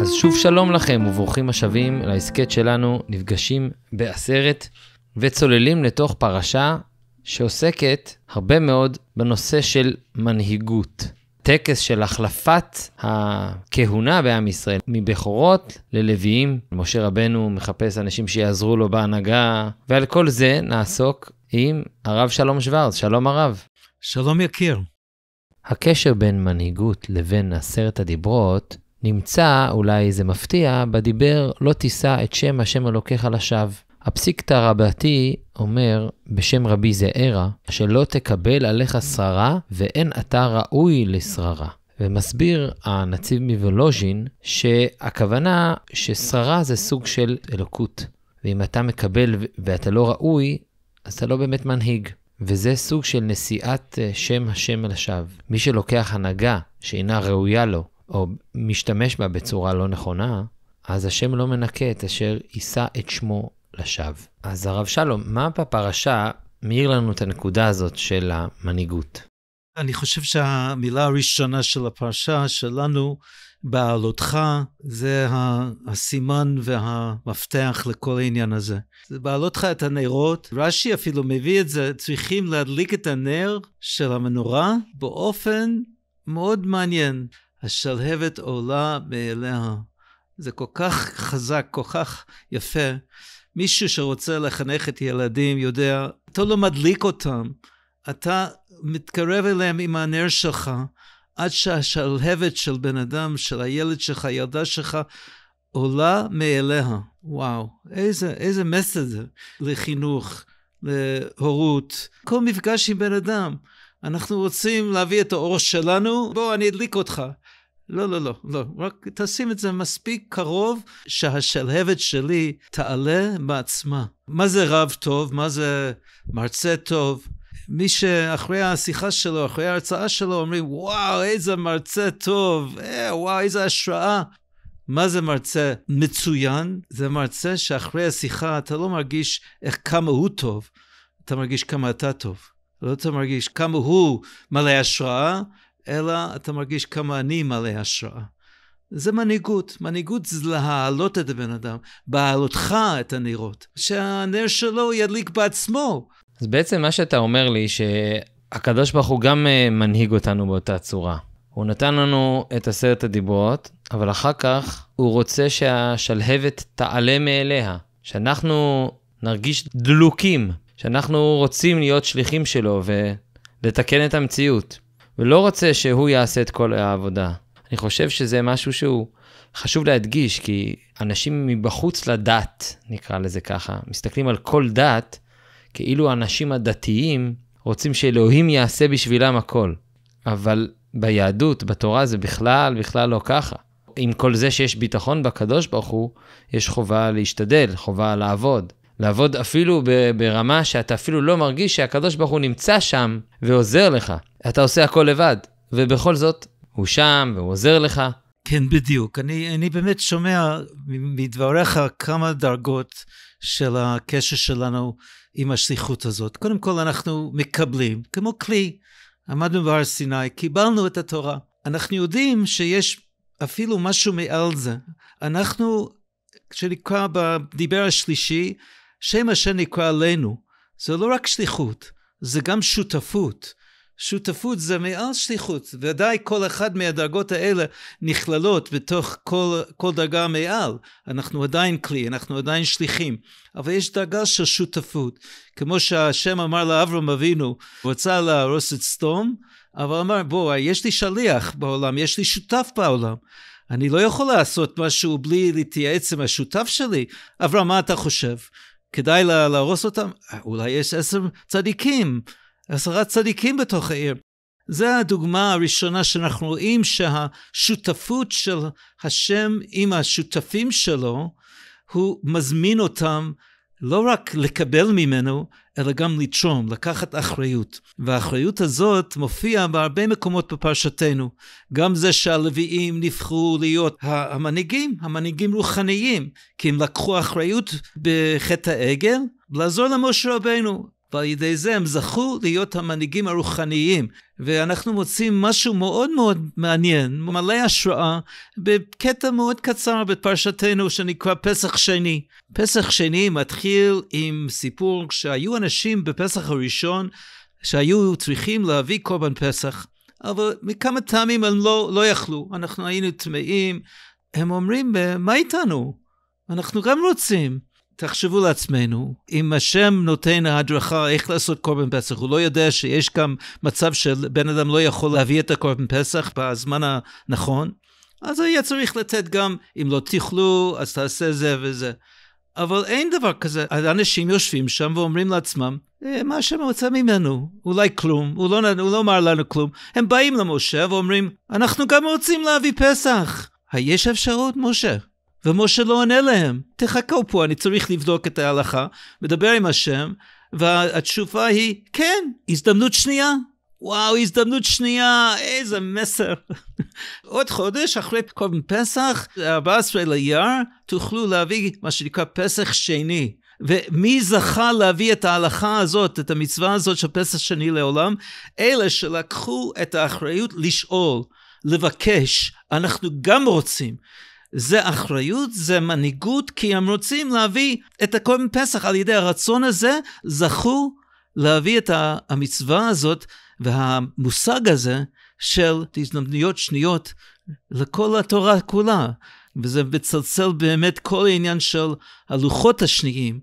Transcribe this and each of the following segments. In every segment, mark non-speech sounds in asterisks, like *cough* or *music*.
אז שוב שלום לכם וברוכים השבים להסכת שלנו, נפגשים בעשרת וצוללים לתוך פרשה שעוסקת הרבה מאוד בנושא של מנהיגות. טקס של החלפת הכהונה בעם ישראל מבכורות ללוויים. משה רבנו מחפש אנשים שיעזרו לו בהנהגה, ועל כל זה נעסוק עם הרב שלום שוורץ. שלום הרב. שלום יקיר. הקשר בין מנהיגות לבין עשרת הדיברות נמצא, אולי זה מפתיע, בדיבר לא תישא את שם השם אלוקיך לשווא. הפסיקתא רבתי אומר, בשם רבי זעירא, שלא תקבל עליך שררה ואין אתה ראוי לשררה. ומסביר הנציב מוולוז'ין שהכוונה ששררה זה סוג של אלוקות. ואם אתה מקבל ואתה לא ראוי, אז אתה לא באמת מנהיג. וזה סוג של נשיאת אה, שם השם אל השווא. מי שלוקח הנהגה שאינה ראויה לו, או משתמש בה בצורה לא נכונה, אז השם לא מנקה את אשר יישא את שמו לשווא. אז הרב שלום, מה בפרשה מאיר לנו את הנקודה הזאת של המנהיגות? אני חושב שהמילה הראשונה של הפרשה שלנו בעלותך זה הסימן והמפתח לכל העניין הזה. זה בעלותך את הנרות, רש"י אפילו מביא את זה, צריכים להדליק את הנר של המנורה באופן מאוד מעניין. השלהבת עולה מאליה. זה כל כך חזק, כל כך יפה. מישהו שרוצה לחנך את ילדים יודע, אתה לא מדליק אותם, אתה מתקרב אליהם עם הנר שלך, עד שהשלהבת של בן אדם, של הילד שלך, הילדה שלך, עולה מאליה. וואו, איזה, איזה מסד לחינוך, להורות. כל מפגש עם בן אדם, אנחנו רוצים להביא את האור שלנו, בוא, אני אדליק אותך. לא, לא, לא, לא, רק תשים את זה מספיק קרוב שהשלהבת שלי תעלה בעצמה. מה זה רב טוב? מה זה מרצה טוב? מי שאחרי השיחה שלו, אחרי ההרצאה שלו, אומרים, וואו, איזה מרצה טוב, אה, וואו, איזה השראה. מה זה מרצה מצוין? זה מרצה שאחרי השיחה אתה לא מרגיש איך כמה הוא טוב, אתה מרגיש כמה אתה טוב. לא אתה מרגיש כמה הוא מלא השראה, אלא אתה מרגיש כמה אני מלא השראה. זה מנהיגות. מנהיגות זה להעלות את הבן אדם, בעלותך את הנרות. שהנר שלו ידליק בעצמו. אז בעצם מה שאתה אומר לי, שהקדוש ברוך הוא גם אה, מנהיג אותנו באותה צורה. הוא נתן לנו את עשרת הדיברות, אבל אחר כך הוא רוצה שהשלהבת תעלה מאליה, שאנחנו נרגיש דלוקים, שאנחנו רוצים להיות שליחים שלו ולתקן את המציאות, ולא רוצה שהוא יעשה את כל העבודה. אני חושב שזה משהו שהוא חשוב להדגיש, כי אנשים מבחוץ לדת, נקרא לזה ככה, מסתכלים על כל דת כאילו האנשים הדתיים רוצים שאלוהים יעשה בשבילם הכל. אבל ביהדות, בתורה, זה בכלל, בכלל לא ככה. עם כל זה שיש ביטחון בקדוש ברוך הוא, יש חובה להשתדל, חובה לעבוד. לעבוד אפילו ברמה שאתה אפילו לא מרגיש שהקדוש ברוך הוא נמצא שם ועוזר לך. אתה עושה הכל לבד, ובכל זאת, הוא שם והוא עוזר לך. כן, בדיוק. אני, אני באמת שומע מדבריך כמה דרגות של הקשר שלנו עם השליחות הזאת. קודם כל, אנחנו מקבלים, כמו כלי, עמדנו בהר סיני, קיבלנו את התורה. אנחנו יודעים שיש אפילו משהו מעל זה. אנחנו, כשנקרא בדיבר השלישי, שם השם נקרא עלינו. זה לא רק שליחות, זה גם שותפות. שותפות זה מעל שליחות, ודאי כל אחד מהדרגות האלה נכללות בתוך כל, כל דרגה מעל. אנחנו עדיין כלי, אנחנו עדיין שליחים, אבל יש דרגה של שותפות. כמו שהשם אמר לאברהם אבינו, הוא רצה להרוס את סדום, אבל אמר, בוא, יש לי שליח בעולם, יש לי שותף בעולם. אני לא יכול לעשות משהו בלי להתייעץ עם השותף שלי. אברהם, מה אתה חושב? כדאי להרוס אותם? אולי יש עשר צדיקים. עשרה צדיקים בתוך העיר. זו הדוגמה הראשונה שאנחנו רואים שהשותפות של השם עם השותפים שלו, הוא מזמין אותם לא רק לקבל ממנו, אלא גם לתרום, לקחת אחריות. והאחריות הזאת מופיעה בהרבה מקומות בפרשתנו. גם זה שהלוויים נבחרו להיות המנהיגים, המנהיגים רוחניים, כי הם לקחו אחריות בחטא העגל, לעזור למשה רבנו. ועל ידי זה הם זכו להיות המנהיגים הרוחניים. ואנחנו מוצאים משהו מאוד מאוד מעניין, מלא השראה, בקטע מאוד קצר בפרשתנו שנקרא פסח שני. פסח שני מתחיל עם סיפור שהיו אנשים בפסח הראשון שהיו צריכים להביא קורבן פסח, אבל מכמה טעמים הם לא, לא יכלו, אנחנו היינו טמאים. הם אומרים, מה איתנו? אנחנו גם רוצים. תחשבו לעצמנו, אם השם נותן הדרכה איך לעשות קורבן פסח, הוא לא יודע שיש גם מצב שבן אדם לא יכול להביא את הקורבן פסח בזמן הנכון, אז היה צריך לתת גם, אם לא תאכלו, אז תעשה זה וזה. אבל אין דבר כזה. אנשים יושבים שם ואומרים לעצמם, אה, מה השם רוצה ממנו, אולי כלום, הוא לא, הוא לא אמר לנו כלום. הם באים למשה ואומרים, אנחנו גם רוצים להביא פסח. היש אפשרות, משה? ומשה לא עונה להם, תחכו פה, אני צריך לבדוק את ההלכה, מדבר עם השם, והתשובה היא, כן, הזדמנות שנייה. וואו, הזדמנות שנייה, איזה מסר. *laughs* עוד חודש אחרי קודם פסח, 14 לאייר, תוכלו להביא מה שנקרא פסח שני. ומי זכה להביא את ההלכה הזאת, את המצווה הזאת של פסח שני לעולם? אלה שלקחו את האחריות לשאול, לבקש, אנחנו גם רוצים. זה אחריות, זה מנהיגות, כי הם רוצים להביא את הקורבן פסח על ידי הרצון הזה, זכו להביא את המצווה הזאת והמושג הזה של הזדמנויות שניות לכל התורה כולה. וזה מצלצל באמת כל העניין של הלוחות השניים,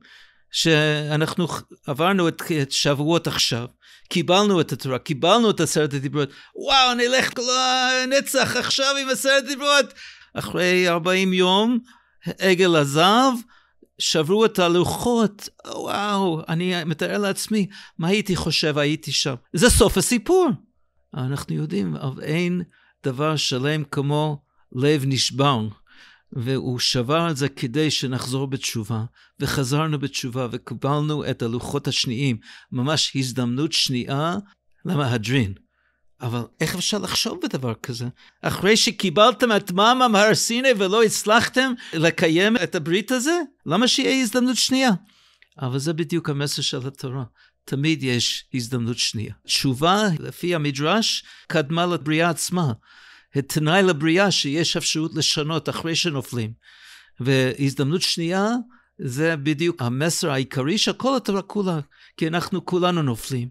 שאנחנו עברנו את, את שבועות עכשיו, קיבלנו את התורה, קיבלנו את עשרת הדיברות, וואו, נלך לנצח עכשיו עם עשרת הדיברות, אחרי 40 יום, עגל עזב, שברו את הלוחות, וואו, אני מתאר לעצמי מה הייתי חושב, הייתי שם. זה סוף הסיפור. אנחנו יודעים, אבל אין דבר שלם כמו לב נשבר. והוא שבר את זה כדי שנחזור בתשובה, וחזרנו בתשובה וקיבלנו את הלוחות השניים, ממש הזדמנות שנייה למהדרין. אבל איך אפשר לחשוב בדבר כזה? אחרי שקיבלתם את מע"מ מהר סיני ולא הצלחתם לקיים את הברית הזה? למה שיהיה הזדמנות שנייה? אבל זה בדיוק המסר של התורה. תמיד יש הזדמנות שנייה. תשובה, לפי המדרש, קדמה לבריאה עצמה. התנאי לבריאה שיש אפשרות לשנות אחרי שנופלים. והזדמנות שנייה זה בדיוק המסר העיקרי של כל התורה כולה, כי אנחנו כולנו נופלים,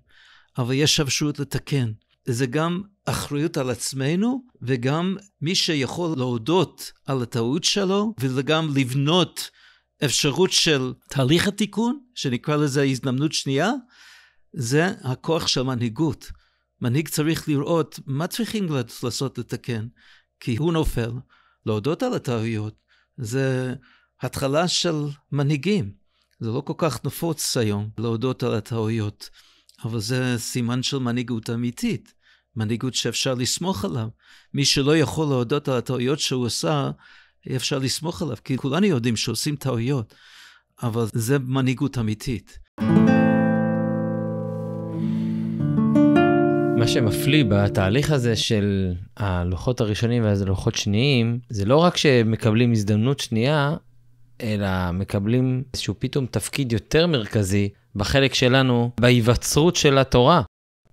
אבל יש אפשרות לתקן. זה גם אחריות על עצמנו, וגם מי שיכול להודות על הטעות שלו, וגם לבנות אפשרות של תהליך התיקון, שנקרא לזה הזדמנות שנייה, זה הכוח של מנהיגות. מנהיג צריך לראות מה צריכים לעשות לתקן, כי הוא נופל. להודות על הטעויות זה התחלה של מנהיגים. זה לא כל כך נפוץ היום להודות על הטעויות, אבל זה סימן של מנהיגות אמיתית. מנהיגות שאפשר לסמוך עליו. מי שלא יכול להודות על הטעויות שהוא עשה, אפשר לסמוך עליו, כי כולנו יודעים שעושים טעויות, אבל זה מנהיגות אמיתית. מה שמפליא בתהליך הזה של הלוחות הראשונים והלוחות שניים, זה לא רק שמקבלים הזדמנות שנייה, אלא מקבלים איזשהו פתאום תפקיד יותר מרכזי בחלק שלנו, בהיווצרות של התורה.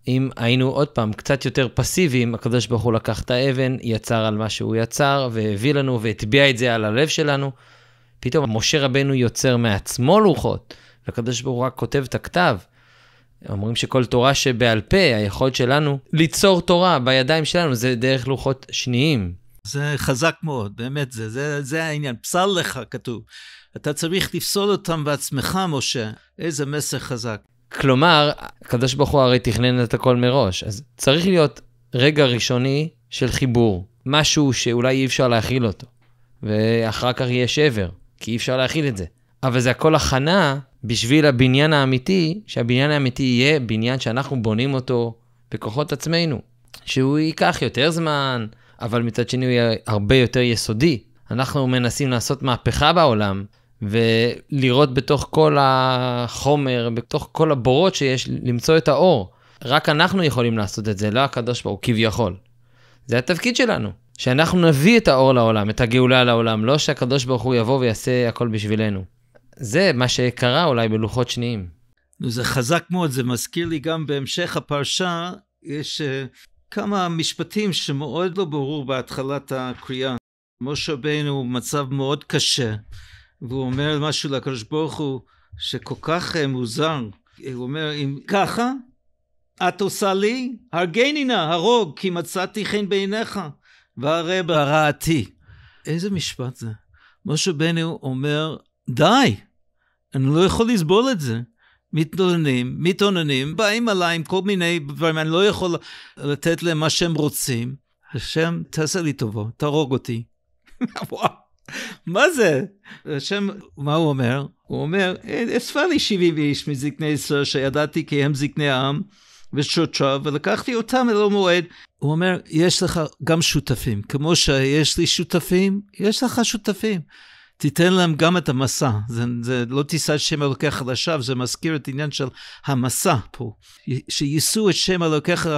אם היינו עוד פעם קצת יותר פסיביים, הקדוש ברוך הוא לקח את האבן, יצר על מה שהוא יצר, והביא לנו והטביע את זה על הלב שלנו. פתאום משה רבנו יוצר מעצמו לוחות, והקדוש ברוך הוא רק כותב את הכתב. אומרים שכל תורה שבעל פה, היכולת שלנו ליצור תורה בידיים שלנו, זה דרך לוחות שניים. זה חזק מאוד, באמת, זה, זה, זה העניין. פסל לך, כתוב. אתה צריך לפסול אותם בעצמך, משה. איזה מסר חזק. כלומר, הקדוש ברוך הוא הרי תכנן את הכל מראש, אז צריך להיות רגע ראשוני של חיבור, משהו שאולי אי אפשר להכיל אותו, ואחר כך יהיה שבר, כי אי אפשר להכיל את זה. אבל זה הכל הכנה בשביל הבניין האמיתי, שהבניין האמיתי יהיה בניין שאנחנו בונים אותו בכוחות עצמנו, שהוא ייקח יותר זמן, אבל מצד שני הוא יהיה הרבה יותר יסודי. אנחנו מנסים לעשות מהפכה בעולם, ולראות בתוך כל החומר, בתוך כל הבורות שיש, למצוא את האור. רק אנחנו יכולים לעשות את זה, לא הקדוש ברוך הוא, כביכול. זה התפקיד שלנו, שאנחנו נביא את האור לעולם, את הגאולה לעולם, לא שהקדוש ברוך הוא יבוא ויעשה הכל בשבילנו. זה מה שקרה אולי בלוחות שניים. זה חזק מאוד, זה מזכיר לי גם בהמשך הפרשה, יש uh, כמה משפטים שמאוד לא ברור בהתחלת הקריאה. משה רבנו מצב מאוד קשה. והוא אומר משהו לקדוש ברוך הוא שכל כך אה, מוזר. הוא אומר, אם ככה, את עושה לי, הרגני נא, הרוג, כי מצאתי חן בעיניך, והרי ברעתי. איזה משפט זה? משה בנו אומר, די, אני לא יכול לסבול את זה. מתלוננים, מתאוננים, באים עליי עם כל מיני דברים, אני לא יכול לתת להם מה שהם רוצים. השם, תעשה לי טובה, תהרוג אותי. *laughs* וואו. מה זה? השם, מה הוא אומר? הוא אומר, אספה לי 70 איש מזקני ישראל שידעתי כי הם זקני העם ושודשיו, ולקחתי אותם אל המועד. הוא אומר, יש לך גם שותפים. כמו שיש לי שותפים, יש לך שותפים. תיתן להם גם את המסע. זה, זה לא תישא את שם אלוקיך לשווא, זה מזכיר את העניין של המסע פה. שיישאו את שם אלוקיך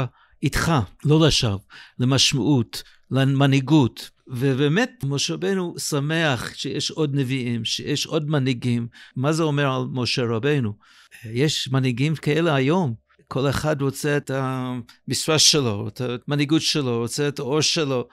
איתך, לא לשווא, למשמעות, למנהיגות. ובאמת, משה רבנו שמח שיש עוד נביאים, שיש עוד מנהיגים. מה זה אומר על משה רבנו? יש מנהיגים כאלה היום. כל אחד רוצה את המשרה שלו, את המנהיגות שלו, רוצה את האור שלו.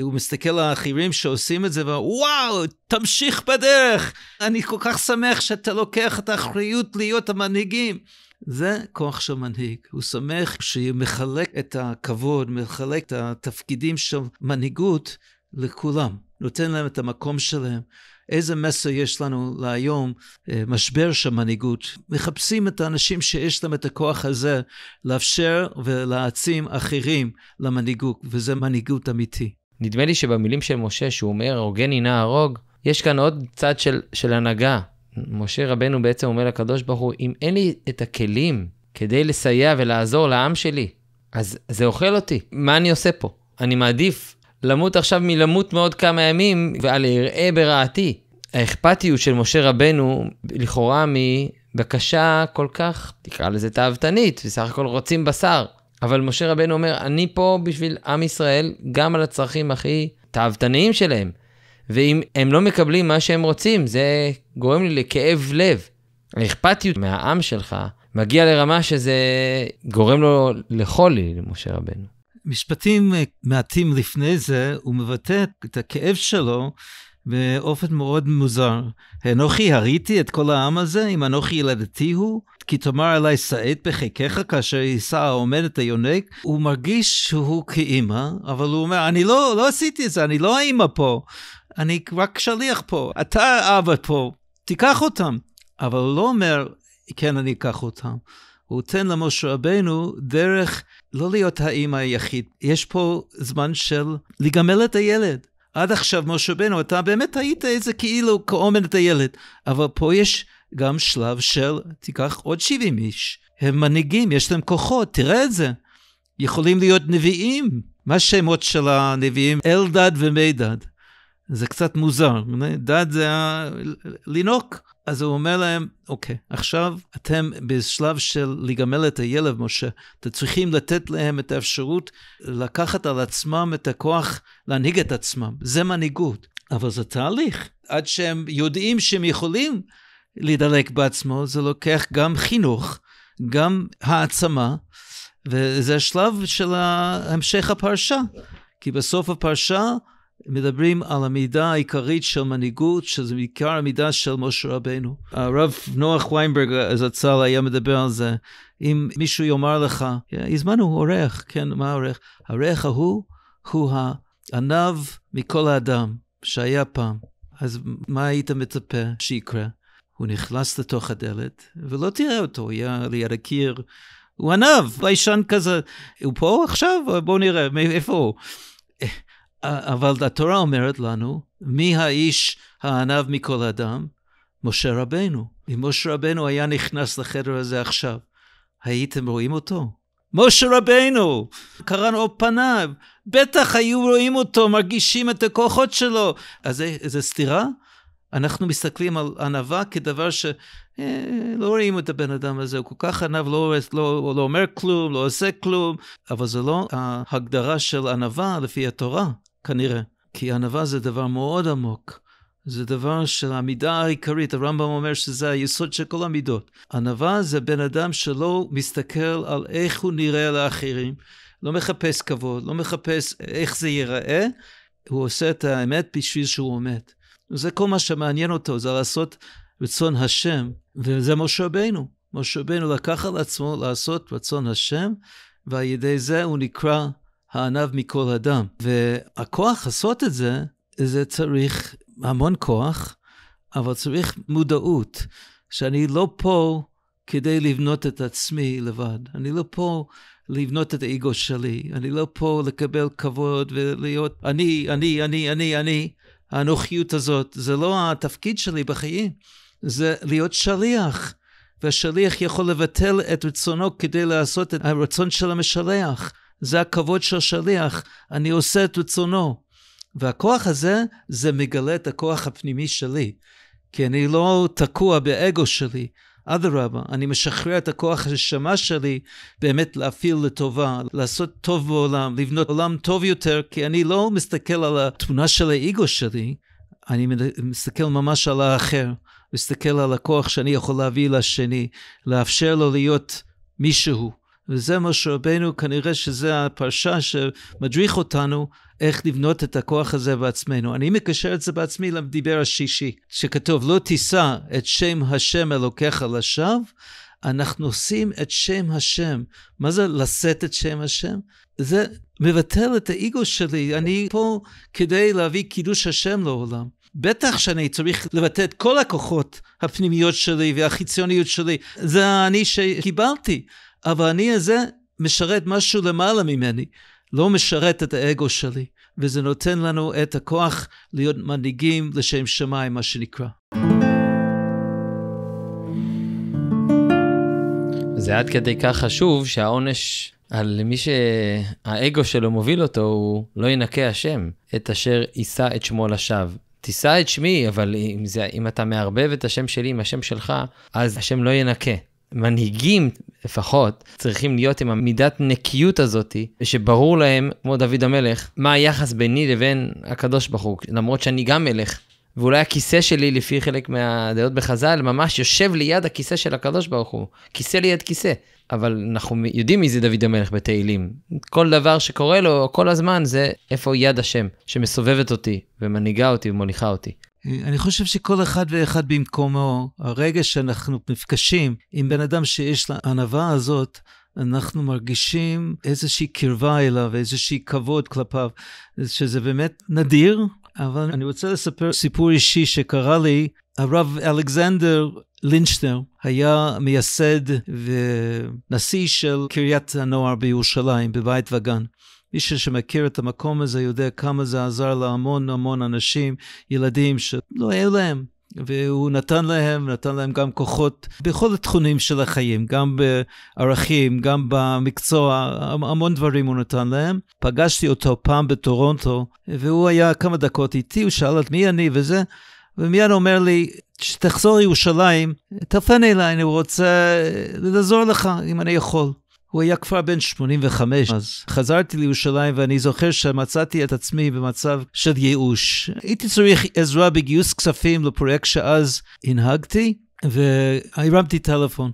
הוא מסתכל על האחרים שעושים את זה, וואו, תמשיך בדרך. אני כל כך שמח שאתה לוקח את האחריות להיות המנהיגים. זה כוח של מנהיג. הוא שמח שהוא מחלק את הכבוד, מחלק את התפקידים של מנהיגות לכולם, נותן להם את המקום שלהם. איזה מסר יש לנו להיום, אה, משבר של מנהיגות. מחפשים את האנשים שיש להם את הכוח הזה לאפשר ולהעצים אחרים למנהיגות, וזה מנהיגות אמיתי. נדמה לי שבמילים של משה, שהוא אומר, הוגני נא הרוג, יש כאן עוד צד של, של הנהגה. משה רבנו בעצם אומר לקדוש ברוך הוא, אם אין לי את הכלים כדי לסייע ולעזור לעם שלי, אז זה אוכל אותי, מה אני עושה פה? אני מעדיף למות עכשיו מלמות מעוד כמה ימים, ועל יראה ברעתי. האכפתיות של משה רבנו, לכאורה מבקשה כל כך, תקרא לזה תאוותנית, בסך הכל רוצים בשר. אבל משה רבנו אומר, אני פה בשביל עם ישראל, גם על הצרכים הכי תאוותניים שלהם. ואם הם לא מקבלים מה שהם רוצים, זה גורם לי לכאב לב. האכפתיות מהעם שלך מגיע לרמה שזה גורם לו לחולי, למשה רבנו. משפטים אה, מעטים לפני זה, הוא מבטא את הכאב שלו באופן מאוד מוזר. אנוכי הריתי את כל העם הזה, אם אנוכי ילדתי הוא, כי תאמר אלי שאת בחיקך כאשר יישא העומד את היונק. הוא מרגיש שהוא כאימא, אבל הוא אומר, אני לא, לא עשיתי את זה, אני לא האימא פה, אני רק שליח פה, אתה אבא פה, תיקח אותם. אבל הוא לא אומר, כן, אני אקח אותם. הוא נותן למשה רבנו דרך לא להיות האימא היחיד. יש פה זמן של לגמל את הילד. עד עכשיו, משה רבנו, אתה באמת היית איזה כאילו כאומן את הילד, אבל פה יש גם שלב של תיקח עוד 70 איש. הם מנהיגים, יש להם כוחות, תראה את זה. יכולים להיות נביאים. מה השמות של הנביאים? אלדד ומידד. זה קצת מוזר, דת זה ה... לינוק. אז הוא אומר להם, אוקיי, עכשיו אתם בשלב של לגמל את הילד, משה. אתם צריכים לתת להם את האפשרות לקחת על עצמם את הכוח להנהיג את עצמם. זה מנהיגות. אבל זה תהליך. עד שהם יודעים שהם יכולים להידלק בעצמו, זה לוקח גם חינוך, גם העצמה, וזה השלב של המשך הפרשה. כי בסוף הפרשה, מדברים על המידה העיקרית של מנהיגות, שזה בעיקר המידה של משה רבנו. הרב נוח ויינברג זצ"ל היה מדבר על זה. אם מישהו יאמר לך, הזמנו עורך, כן, מה העורך? העורך ההוא הוא הענב מכל האדם שהיה פעם. אז מה היית מצפה שיקרה? הוא נכנס לתוך הדלת, ולא תראה אותו, הוא היה ליד הקיר. הוא ענב, ביישן כזה. הוא פה עכשיו? בואו נראה, איפה הוא? אבל התורה אומרת לנו, מי האיש הענב מכל אדם? משה רבנו. אם משה רבנו היה נכנס לחדר הזה עכשיו, הייתם רואים אותו? משה רבנו! קראנו על פניו, בטח היו רואים אותו, מרגישים את הכוחות שלו. אז זה, סתירה? אנחנו מסתכלים על ענווה כדבר ש... אה, לא רואים את הבן אדם הזה, הוא כל כך ענב, לא, לא, לא אומר כלום, לא עושה כלום, אבל זה לא ההגדרה של ענווה לפי התורה. כנראה. כי ענווה זה דבר מאוד עמוק. זה דבר שהמידה העיקרית, הרמב"ם אומר שזה היסוד של כל המידות. ענווה זה בן אדם שלא מסתכל על איך הוא נראה לאחרים, לא מחפש כבוד, לא מחפש איך זה ייראה, הוא עושה את האמת בשביל שהוא עומד. זה כל מה שמעניין אותו, זה לעשות רצון השם, וזה משה רבנו. משה רבנו לקח על עצמו לעשות רצון השם, ועל ידי זה הוא נקרא הענב מכל אדם. והכוח לעשות את זה, זה צריך המון כוח, אבל צריך מודעות, שאני לא פה כדי לבנות את עצמי לבד. אני לא פה לבנות את האגו שלי. אני לא פה לקבל כבוד ולהיות אני, אני, אני, אני, אני. האנוכיות הזאת, זה לא התפקיד שלי בחיים. זה להיות שליח. והשליח יכול לבטל את רצונו כדי לעשות את הרצון של המשלח. זה הכבוד של השליח, אני עושה את רצונו. והכוח הזה, זה מגלה את הכוח הפנימי שלי. כי אני לא תקוע באגו שלי. אדרבה, אני משחרר את הכוח הנשמה שלי באמת להפעיל לטובה, לעשות טוב בעולם, לבנות עולם טוב יותר, כי אני לא מסתכל על התמונה של האגו שלי, אני מסתכל ממש על האחר, מסתכל על הכוח שאני יכול להביא לשני, לאפשר לו להיות מישהו. וזה משה רבנו, כנראה שזה הפרשה שמדריך אותנו איך לבנות את הכוח הזה בעצמנו. אני מקשר את זה בעצמי לדיבר השישי, שכתוב, לא תישא את שם השם אלוקיך לשווא, אנחנו עושים את שם השם. מה זה לשאת את שם השם? זה מבטל את האיגו שלי, אני פה כדי להביא קידוש השם לעולם. בטח שאני צריך לבטא את כל הכוחות הפנימיות שלי והחיציוניות שלי, זה אני שקיבלתי. אבל אני הזה משרת משהו למעלה ממני, לא משרת את האגו שלי, וזה נותן לנו את הכוח להיות מנהיגים לשם שמיים, מה שנקרא. זה עד כדי כך חשוב שהעונש על מי שהאגו שלו מוביל אותו הוא לא ינקה השם, את אשר יישא את שמו לשווא. תישא את שמי, אבל אם, זה, אם אתה מערבב את השם שלי עם השם שלך, אז השם לא ינקה. מנהיגים לפחות צריכים להיות עם המידת נקיות הזאתי, שברור להם, כמו דוד המלך, מה היחס ביני לבין הקדוש ברוך הוא, למרות שאני גם מלך. ואולי הכיסא שלי, לפי חלק מהדעות בחז"ל, ממש יושב ליד הכיסא של הקדוש ברוך הוא. כיסא ליד כיסא. אבל אנחנו יודעים מי זה דוד המלך בתהילים. כל דבר שקורה לו כל הזמן זה איפה יד השם שמסובבת אותי ומנהיגה אותי ומוליכה אותי. אני חושב שכל אחד ואחד במקומו, הרגע שאנחנו נפגשים עם בן אדם שיש לענווה הזאת, אנחנו מרגישים איזושהי קרבה אליו, איזושהי כבוד כלפיו, שזה באמת נדיר. אבל אני רוצה לספר סיפור אישי שקרה לי. הרב אלכסנדר לינשטר היה מייסד ונשיא של קריית הנוער בירושלים, בבית וגן. מישהו שמכיר את המקום הזה יודע כמה זה עזר להמון המון אנשים, ילדים שלא היה להם. והוא נתן להם, נתן להם גם כוחות בכל התכונים של החיים, גם בערכים, גם במקצוע, המון דברים הוא נתן להם. פגשתי אותו פעם בטורונטו, והוא היה כמה דקות איתי, הוא שאל את מי אני וזה, ומיד אומר לי, כשתחזור לירושלים, תפנה אליי, אני רוצה לעזור לך, אם אני יכול. הוא היה כבר בן 85, אז חזרתי לירושלים ואני זוכר שמצאתי את עצמי במצב של ייאוש. הייתי צריך עזרה בגיוס כספים לפרויקט שאז הנהגתי, והרמתי טלפון.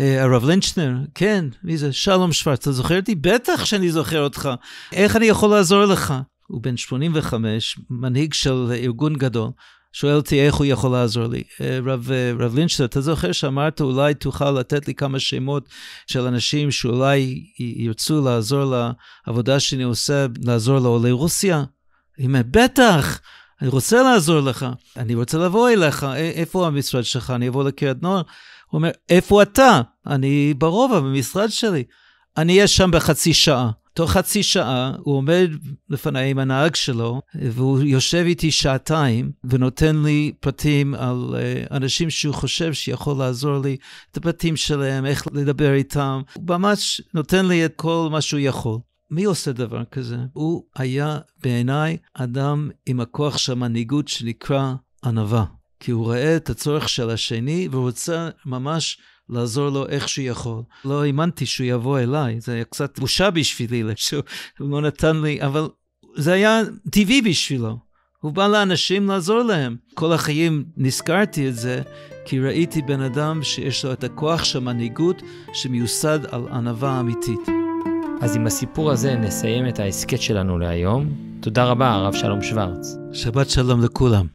אה, הרב לינצ'נר, כן, מי זה? שלום שוורץ, אתה זוכר אותי? בטח שאני זוכר אותך. איך אני יכול לעזור לך? הוא בן 85, מנהיג של ארגון גדול. שואל אותי איך הוא יכול לעזור לי. אה, רב, אה, רב לינשטיין, אתה זוכר שאמרת אולי תוכל לתת לי כמה שמות של אנשים שאולי ירצו לעזור לעבודה שאני עושה, לעזור לעולי רוסיה? היא אומרת, בטח, אני רוצה לעזור לך, אני רוצה לבוא אליך, אה, איפה המשרד שלך? אני אבוא לקריית נוער. הוא אומר, איפה אתה? אני ברובע, במשרד שלי. אני אהיה שם בחצי שעה. תוך חצי שעה הוא עומד לפניי עם הנהג שלו, והוא יושב איתי שעתיים ונותן לי פרטים על uh, אנשים שהוא חושב שיכול לעזור לי, את הפרטים שלהם, איך לדבר איתם. הוא ממש נותן לי את כל מה שהוא יכול. מי עושה דבר כזה? הוא היה בעיניי אדם עם הכוח של המנהיגות שנקרא ענווה. כי הוא ראה את הצורך של השני והוא רוצה ממש לעזור לו איך שהוא יכול. לא האמנתי שהוא יבוא אליי, זה היה קצת בושה בשבילי *laughs* שהוא לא נתן לי, אבל זה היה טבעי בשבילו. הוא בא לאנשים לעזור להם. כל החיים נזכרתי את זה, כי ראיתי בן אדם שיש לו את הכוח של מנהיגות שמיוסד על ענווה אמיתית. אז עם הסיפור הזה נסיים את ההסכת שלנו להיום. תודה רבה, הרב שלום שוורץ. שבת שלום לכולם.